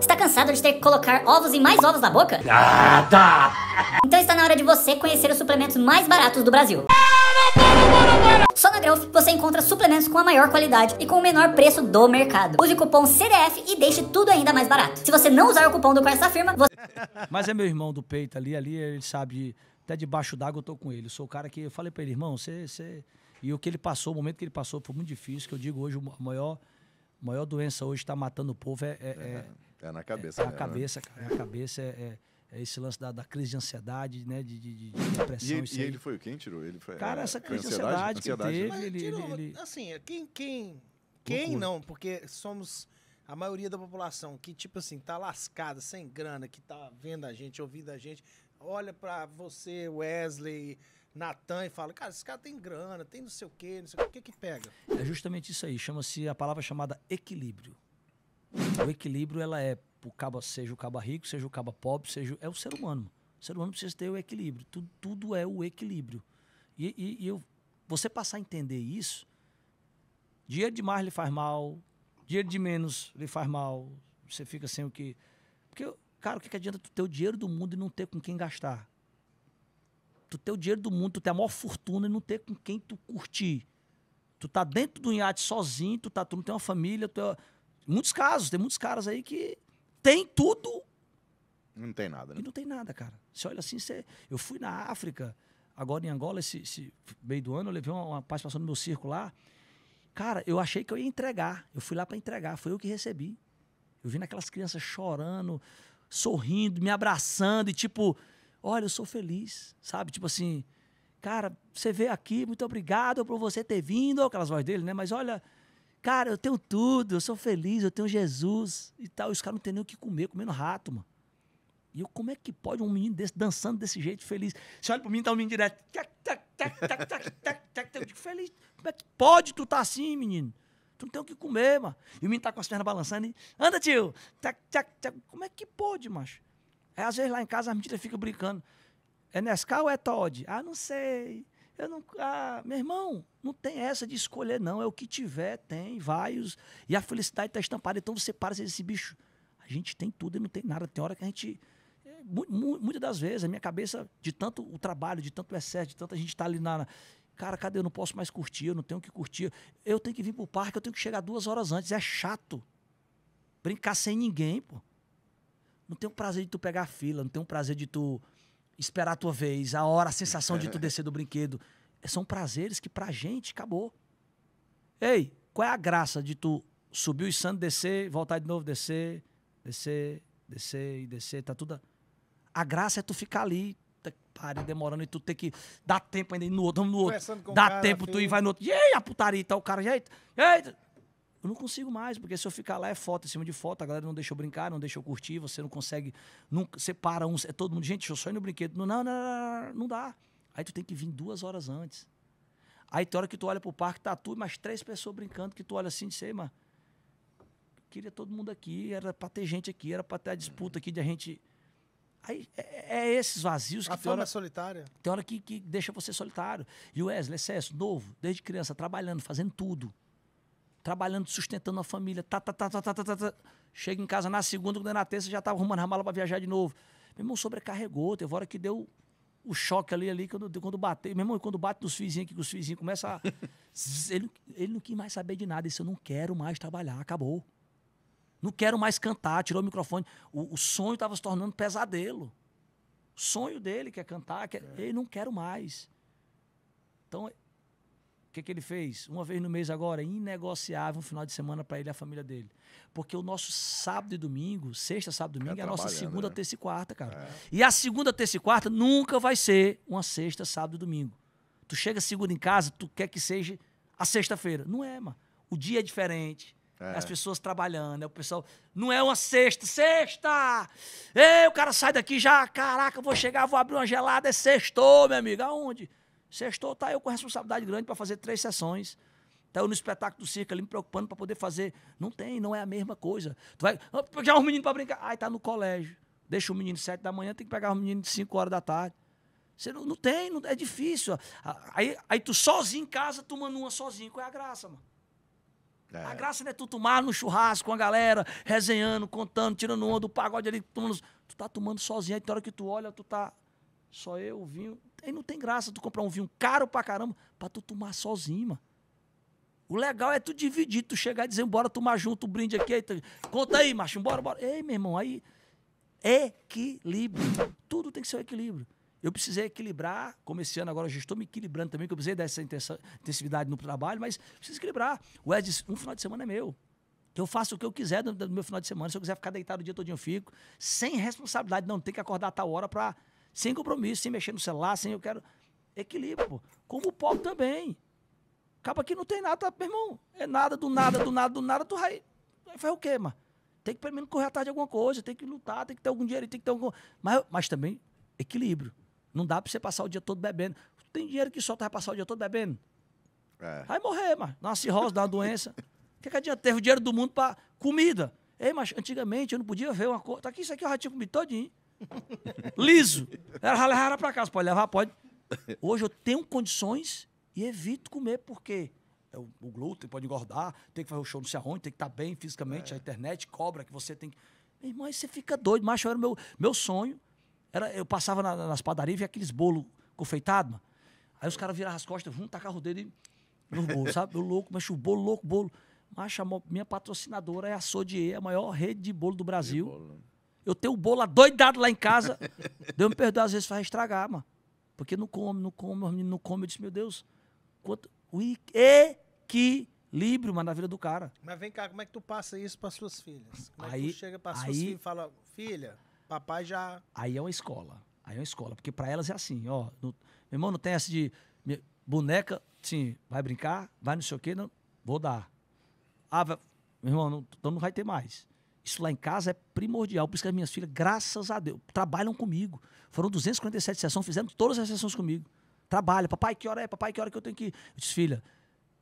Está cansado de ter que colocar ovos e mais ovos na boca? Ah, tá! Então está na hora de você conhecer os suplementos mais baratos do Brasil. Só na Growth você encontra suplementos com a maior qualidade e com o menor preço do mercado. Use o cupom CDF e deixe tudo ainda mais barato. Se você não usar o cupom do quarto da firma, você... Mas é meu irmão do peito ali, ali ele sabe, até debaixo d'água eu tô com ele. Eu sou o cara que, eu falei pra ele, irmão, você... você... E o que ele passou, o momento que ele passou foi muito difícil, que eu digo hoje o maior a maior doença hoje está matando o povo é, é, é, é, é na cabeça. É, é né? na cabeça, cara. É a cabeça, é, é, é esse lance da, da, crise de ansiedade, né? De, de, de depressão. E ele, e ele foi quem tirou? Ele foi, é, cara, essa crise de ansiedade, ansiedade, que ansiedade, teve. Né? Ele, ele, ele, Assim, quem, quem, quem não? Porque somos a maioria da população que, tipo assim, tá lascada, sem grana, que tá vendo a gente, ouvindo a gente, olha para você, Wesley, Natan e fala, cara, esse cara tem grana, tem não sei o quê, não sei o quê, o que que pega? É justamente isso aí, chama-se a palavra chamada equilíbrio. O equilíbrio, ela é, o caba, seja o caba rico, seja o caba pobre, seja, é o ser humano. O ser humano precisa ter o equilíbrio, tudo, tudo é o equilíbrio. E, e, e eu, você passar a entender isso, dinheiro demais lhe faz mal, dinheiro de menos lhe faz mal, você fica sem o que... Porque, cara, o que, que adianta tu ter o dinheiro do mundo e não ter com quem gastar? tu ter o dinheiro do mundo, tu ter a maior fortuna e não ter com quem tu curtir. Tu tá dentro do iate sozinho, tu, tá, tu não tem uma família. Tu é... Muitos casos, tem muitos caras aí que tem tudo. Não tem nada, né? E não tem nada, cara. Você olha assim, você... eu fui na África, agora em Angola, esse, esse meio do ano, eu levei uma, uma participação no meu circo lá. Cara, eu achei que eu ia entregar. Eu fui lá para entregar, foi eu que recebi. Eu vi naquelas crianças chorando, sorrindo, me abraçando e tipo olha, eu sou feliz, sabe? Tipo assim, cara, você veio aqui, muito obrigado por você ter vindo, aquelas vozes dele, né? Mas olha, cara, eu tenho tudo, eu sou feliz, eu tenho Jesus e tal. E os caras não têm nem o que comer, comendo rato, mano. E eu, como é que pode um menino desse, dançando desse jeito, feliz? Você olha para mim tá um menino direto. Tac, tac, tac, tac, tac, tac, tac. Eu digo, feliz. Como é que pode tu tá assim, menino? Tu não tem o que comer, mano. E o menino tá com as pernas balançando e. Anda, tio! Tac, tac, tac. Como é que pode, macho? Aí, é, às vezes, lá em casa, as mentiras ficam brincando. É Nescau ou é Todd? Ah, não sei. Eu não, ah, meu irmão, não tem essa de escolher, não. É o que tiver, tem, vaios E a felicidade está estampada. Então você para e diz, bicho, a gente tem tudo e não tem nada. Tem hora que a gente. muitas das vezes, a minha cabeça, de tanto o trabalho, de tanto o excesso, de tanto a gente estar tá ali na. Cara, cadê? Eu não posso mais curtir, eu não tenho que curtir. Eu tenho que vir pro parque, eu tenho que chegar duas horas antes. É chato. Brincar sem ninguém, pô. Não tem o prazer de tu pegar a fila, não tem o prazer de tu esperar a tua vez, a hora, a sensação de tu descer do brinquedo. É, são prazeres que pra gente acabou. Ei, qual é a graça de tu subir o insano, descer, voltar de novo, descer, descer, descer e descer, tá tudo. A... graça é tu ficar ali, tá, pare, demorando e tu ter que dar tempo ainda no outro, vamos no outro. Dá cara, tempo, filho. tu ir vai no outro. E aí, a putaria tá, o cara, eita, eita. Eu não consigo mais, porque se eu ficar lá é foto em cima de foto, a galera não deixa eu brincar, não deixa eu curtir, você não consegue. nunca você para um, é todo mundo, gente, deixa eu só ir no brinquedo. Não, não, não, não, dá. Aí tu tem que vir duas horas antes. Aí tem hora que tu olha pro parque, tá tu e mais três pessoas brincando, que tu olha assim e diz, mas queria todo mundo aqui, era pra ter gente aqui, era pra ter a disputa aqui de a gente. Aí, é, é, é esses vazios que. A fama hora, é solitária. Tem hora que, que deixa você solitário. E o Wesley, é excesso, novo, desde criança, trabalhando, fazendo tudo trabalhando, sustentando a família, tá, tá, tá, tá, tá, tá, tá, tá. Chega em casa na segunda, quando é na terça, já tava arrumando a mala para viajar de novo. Meu irmão sobrecarregou, teve hora que deu o choque ali, ali quando, quando bateu. Meu irmão, quando bate nos vizinhos aqui, que os vizinhos começam a. ele, ele não quis mais saber de nada. disse: eu não quero mais trabalhar, acabou. Não quero mais cantar, tirou o microfone. O, o sonho estava se tornando pesadelo. O sonho dele, que é cantar, que é. é. ele não quero mais. Então, que, que ele fez? Uma vez no mês agora, inegociável um final de semana para ele e a família dele. Porque o nosso sábado e domingo, sexta, sábado e domingo, é, é a nossa segunda, né? terça e quarta, cara. É. E a segunda, terça e quarta nunca vai ser uma sexta, sábado e domingo. Tu chega segunda em casa, tu quer que seja a sexta-feira. Não é, mano. O dia é diferente. É. As pessoas trabalhando, é o pessoal. Não é uma sexta, sexta! Ei, o cara sai daqui já, caraca, vou chegar, vou abrir uma gelada, é sextou, meu amigo. Aonde? Sextou, tá eu com responsabilidade grande para fazer três sessões. Tá eu no espetáculo do circo ali me preocupando para poder fazer. Não tem, não é a mesma coisa. Tu vai ah, pegar um menino para brincar. Ai, tá no colégio. Deixa o menino sete da manhã, tem que pegar o menino de cinco horas da tarde. Você não, não tem, não, é difícil. Aí, aí tu sozinho em casa, tomando uma sozinho. Qual é a graça, mano? É. A graça não é tu tomar no churrasco com a galera, resenhando, contando, tirando onda, do pagode ali. Tomando... Tu tá tomando sozinho, aí na hora que tu olha, tu tá só eu, o vinho. Aí não tem graça tu comprar um vinho caro pra caramba pra tu tomar sozinho, mano. O legal é tu dividir, tu chegar e dizer, bora tomar junto um brinde aqui. Aí tu... Conta aí, macho, bora, bora. Ei, meu irmão, aí. Equilíbrio. Tudo tem que ser um equilíbrio. Eu precisei equilibrar, como esse ano agora eu já estou me equilibrando também, que eu precisei dessa intensividade no trabalho, mas preciso equilibrar. O Ed disse, um final de semana é meu. Eu faço o que eu quiser no, meu final de semana. Se eu quiser ficar deitado o dia todo, eu fico. Sem responsabilidade, não tem que acordar a tal hora para sem compromisso, sem mexer no celular, sem eu quero. Equilíbrio, pô. Como o pobre também. Acaba que não tem nada, tá, meu irmão. É nada, do nada, do nada, do nada, tu vai. Vai fazer o quê, mano? Tem que pelo menos correr atrás de alguma coisa, tem que lutar, tem que ter algum dinheiro, tem que ter algum. Mas, mas também, equilíbrio. Não dá pra você passar o dia todo bebendo. Tem dinheiro que solta, vai passar o dia todo bebendo. É. Vai morrer, mano. Dá uma cirrose, dá uma doença. O que, que adianta ter o dinheiro do mundo pra comida? Ei, mas antigamente eu não podia ver uma coisa. Tá aqui, isso aqui eu já tinha comido todinho. Liso. Era ralar pra casa. Pode levar? Pode. Hoje eu tenho condições e evito comer, porque é o, o glúten pode engordar, tem que fazer o show não se arrume, tem que estar tá bem fisicamente, é. a internet cobra que você tem que. Meu irmão, você fica doido. Macho, era o meu, meu sonho. Era, eu passava na, nas padarias e via aqueles bolos confeitados, mano. Aí os caras viravam as costas, vão tacar o dedo no bolo, sabe? Eu louco, mas o bolo, louco, bolo. Macho, minha patrocinadora é a Sodier, a maior rede de bolo do Brasil. De bolo. Né? Eu tenho o bolo doidado lá em casa. Deus me perdoa, às vezes faz estragar, mano. Porque não come, não come, os meninos não comem. Eu disse, meu Deus, quanto. O equilíbrio, mano, na vida do cara. Mas vem cá, como é que tu passa isso para suas filhas? Como aí, é que tu chega para suas filhas e fala, filha, papai já. Aí é uma escola. Aí é uma escola. Porque para elas é assim, ó. No, meu irmão, não tem essa de. Minha, boneca, sim, vai brincar, vai não sei o quê, não, vou dar. Ah, vai, meu irmão, não, então não vai ter mais. Isso lá em casa é primordial. Por isso que as minhas filhas, graças a Deus, trabalham comigo. Foram 247 sessões, fizeram todas as sessões comigo. Trabalha. Papai, que hora é? Papai, que hora que eu tenho que. Ir? Eu disse, filha,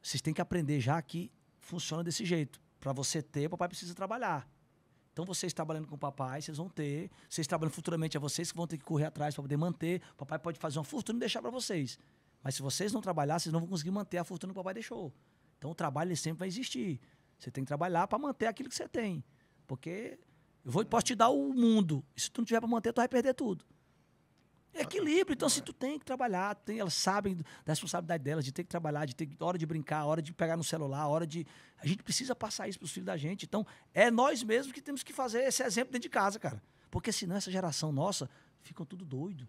vocês têm que aprender já que funciona desse jeito. Para você ter, papai precisa trabalhar. Então, vocês trabalhando com o papai, vocês vão ter. Vocês trabalhando futuramente, é vocês que vão ter que correr atrás para poder manter. O papai pode fazer uma fortuna e deixar para vocês. Mas se vocês não trabalhar, vocês não vão conseguir manter a fortuna que o papai deixou. Então, o trabalho sempre vai existir. Você tem que trabalhar para manter aquilo que você tem. Porque eu vou, posso te dar o mundo. E se tu não tiver para manter, tu vai perder tudo. É equilíbrio. Então, assim, tu tem que trabalhar. Tem, elas sabem da responsabilidade delas, de ter que trabalhar, de ter hora de brincar, hora de pegar no celular, hora de. A gente precisa passar isso para os filhos da gente. Então, é nós mesmos que temos que fazer esse exemplo dentro de casa, cara. Porque senão essa geração nossa fica tudo doido.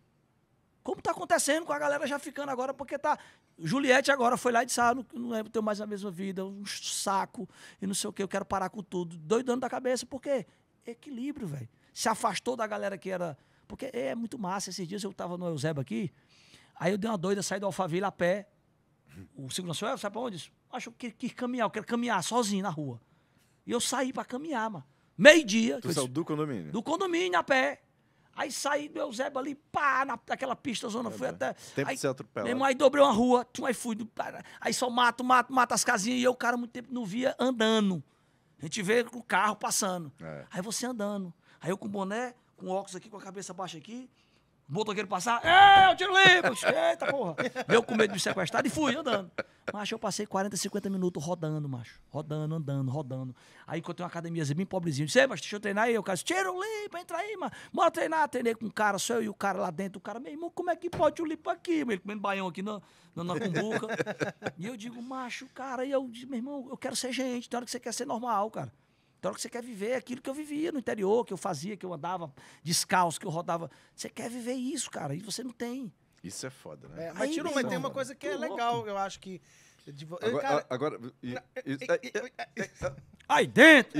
Como está acontecendo com a galera já ficando agora, porque tá. Juliette agora foi lá e disse: ah, não, não é ter mais a mesma vida, um saco e não sei o que, eu quero parar com tudo. Doidando da cabeça, porque equilíbrio, velho. Se afastou da galera que era. Porque é, é muito massa. Esses dias eu tava no Eusebio aqui, aí eu dei uma doida, saí do Alfaville a pé. O segurança falou: sabe pra onde? Acho que quis caminhar, eu quero caminhar sozinho na rua. E eu saí para caminhar, mano. Meio-dia. Tu saiu do condomínio? Do condomínio a pé. Aí saí do Eusébio ali, pá, naquela pista zona, é, fui até. Tempo aí, de ser atropelado. Mesmo, aí dobrei uma rua, aí fui, aí só mato, mato, mato as casinhas. E eu, cara, muito tempo não via andando. A gente vê o carro passando. É. Aí você andando. Aí eu com boné, com óculos aqui, com a cabeça baixa aqui, o motoqueiro passar, é, eu tiro limpo! Eita porra! Eu com medo de me sequestrar e fui andando. Macho, eu passei 40, 50 minutos rodando, macho. Rodando, andando, rodando. Aí encontrei uma academia bem pobrezinha. Disse, mas deixa eu treinar aí. O cara disse, tira o limpo, entra aí, mano. Bora treinar. Treinei com um cara, só eu e o cara lá dentro. O cara, meu irmão, como é que pode o limpo aqui? ele comendo baião aqui na, na, na cumbuca. E eu digo, macho, cara, e eu disse, meu irmão, eu quero ser gente. Tem hora que você quer ser normal, cara. Tem hora que você quer viver aquilo que eu vivia no interior, que eu fazia, que eu andava descalço, que eu rodava. Você quer viver isso, cara, e você não tem. Isso é foda, né? É, mas, tira mas tem uma coisa que é legal, eu acho que. Agora, eu, Aí dentro!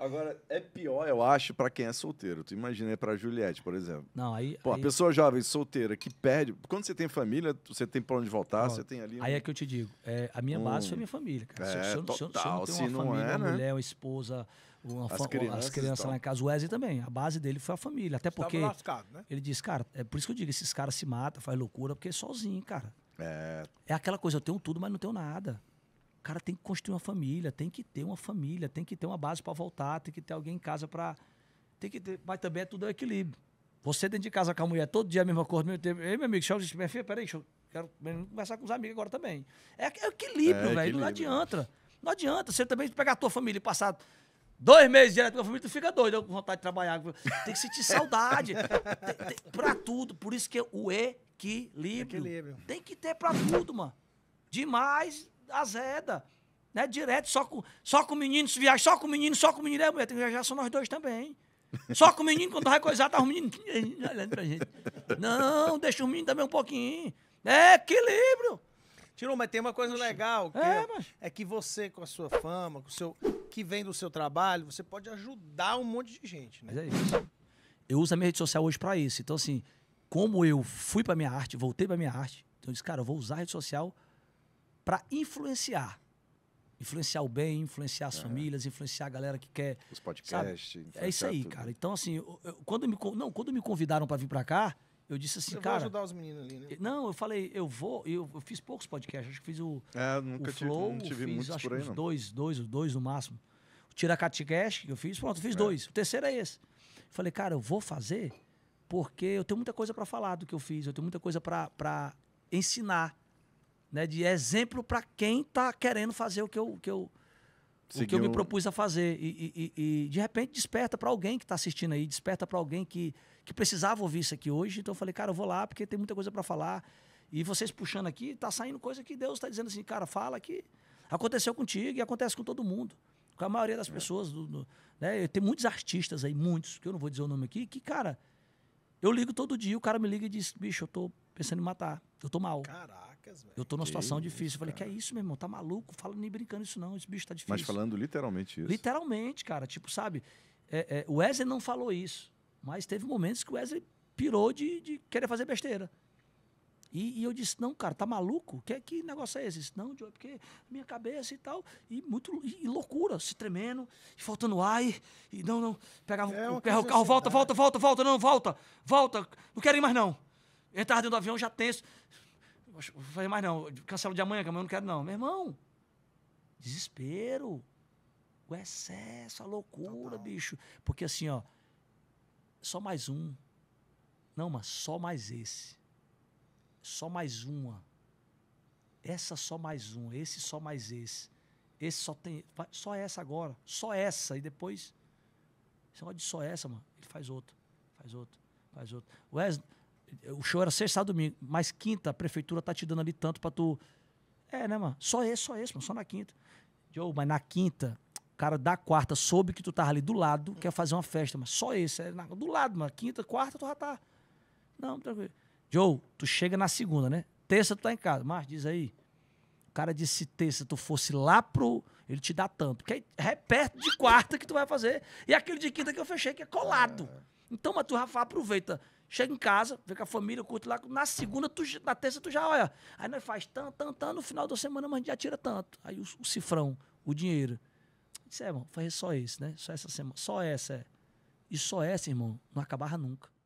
Agora, é pior, eu acho, para quem é solteiro. Tu imagina é para Juliette, por exemplo. Não, aí. Pô, aí... a pessoa jovem, solteira, que perde. Quando você tem família, você tem pra onde voltar, você tem ali. Um... Aí é que eu te digo: é, a minha base hum. foi minha família, cara. É, se, eu, total, se, eu, se, eu, não tenho uma não família, é, uma né? mulher, uma esposa, uma as, crianças, as crianças lá em casa. O Wesley também. A base dele foi a família. Até porque. Lascado, né? Ele diz, cara, é por isso que eu digo: esses caras se matam, faz loucura, porque é sozinho, cara. É. É aquela coisa, eu tenho tudo, mas não tenho nada. O cara tem que construir uma família, tem que ter uma família, tem que ter uma base para voltar, tem que ter alguém em casa para. Tem que ter. Mas também é tudo um é equilíbrio. Você dentro de casa com a mulher todo dia a mesma coisa, mesmo tempo. Ei, meu amigo, Charles minha filha, peraí, deixa eu quero conversar com os amigos agora também. É, é equilíbrio, é, velho. Não adianta. Não adianta. Você também pegar a tua família e passar dois meses direto com a família, tu fica doido com vontade de trabalhar. Tem que sentir saudade. tem, tem, pra tudo. Por isso que é o equilíbrio. equilíbrio. Tem que ter pra tudo, mano. Demais, azeda. Né? Direto, só com, só com menino, se viaja só com menino, só com menino. É, mulher, tem que viajar só nós dois também. Só com o menino, quando vai coisar, tá o menino olhando pra gente. Não, deixa o menino também um pouquinho. É equilíbrio. Tirou, mas tem uma coisa legal que é, mas... é, que você, com a sua fama, com o seu, que vem do seu trabalho, você pode ajudar um monte de gente, né? Mas é isso. Eu uso a minha rede social hoje para isso. Então, assim, como eu fui pra minha arte, voltei pra minha arte, então eu disse, cara, eu vou usar a rede social para influenciar. Influenciar o bem, influenciar as é. famílias, influenciar a galera que quer. Os podcasts. É isso aí, tudo. cara. Então, assim, eu, eu, quando, me, não, quando me convidaram para vir para cá, eu disse assim, eu cara. Vou ajudar os meninos ali, né? Não, eu falei, eu vou. Eu, eu fiz poucos podcasts. Acho que fiz o. É, nunca o Flow, tive, tive fiz, acho por aí, uns não. dois, dois, dois no máximo. O Tiracati Cash que eu fiz, pronto, fiz é. dois. O terceiro é esse. Falei, cara, eu vou fazer porque eu tenho muita coisa para falar do que eu fiz, eu tenho muita coisa para ensinar né, de exemplo para quem está querendo fazer o que eu, que eu, o que eu me propus a fazer. E, e, e de repente desperta para alguém que está assistindo aí, desperta para alguém que, que precisava ouvir isso aqui hoje. Então eu falei, cara, eu vou lá porque tem muita coisa para falar. E vocês puxando aqui, está saindo coisa que Deus está dizendo assim, cara, fala que aconteceu contigo e acontece com todo mundo. Com a maioria das é. pessoas. Do, do, né? Tem muitos artistas aí, muitos, que eu não vou dizer o nome aqui, que, cara, eu ligo todo dia, o cara me liga e diz, bicho, eu tô pensando em matar, eu tô mal. Caralho. Caracas, velho. Eu tô numa situação que difícil. Isso, falei, cara. que é isso, meu irmão? Tá maluco? Fala nem brincando isso, não. Esse bicho tá difícil. Mas falando literalmente isso. Literalmente, cara. Tipo, sabe? É, é, o Wesley não falou isso. Mas teve momentos que o Wesley pirou de, de querer fazer besteira. E, e, eu disse, não, cara, tá maluco? Que, que negócio é esse? Disse, não, Joe, é porque minha cabeça e tal. E muito e, e loucura, se tremendo, e faltando ar, e, e não, não. Pegava é o carro, o assim, carro volta, né? volta, volta, volta, não, volta, volta. Não quero ir mais, não. Entrar dentro do avião já tenso. Poxa, vou fazer mais não. Cancelo de amanhã, que amanhã eu não quero, não. Meu irmão, desespero. O excesso, a loucura, Total. bicho. Porque assim, ó, só mais um. Não, mas só mais esse. Só mais uma. Essa só mais um. Esse só mais esse. Esse só tem. Só essa agora. Só essa. E depois. Você de só essa, mano. Ele faz outro. Faz outro. Faz outro. Wesley o show era sexta, domingo, mas quinta a prefeitura tá te dando ali tanto para tu. É, né, mano? Só esse, só esse, mano, só na quinta. Joe, mas na quinta, o cara da quarta soube que tu tava ali do lado, quer fazer uma festa, mas só esse, é na, do lado, mano. Quinta, quarta, tu já tá. Não, tranquilo. Joe, tu chega na segunda, né? Terça tu tá em casa. Mas diz aí. O cara disse se terça tu fosse lá pro. Ele te dá tanto. Que aí é perto de quarta que tu vai fazer. E aquele de quinta que eu fechei, que é colado. É. Então, mas tu, Rafa, aproveita Chega em casa, vê com a família, curte lá. Na segunda, tu, na terça, tu já olha. Aí nós faz tanto, tanto, tanto. No final da semana, mas a gente já tira tanto. Aí o, o cifrão, o dinheiro. disse, é, irmão, fazer só esse, né? Só essa semana. Só essa, é. E só essa, irmão, não acabava nunca.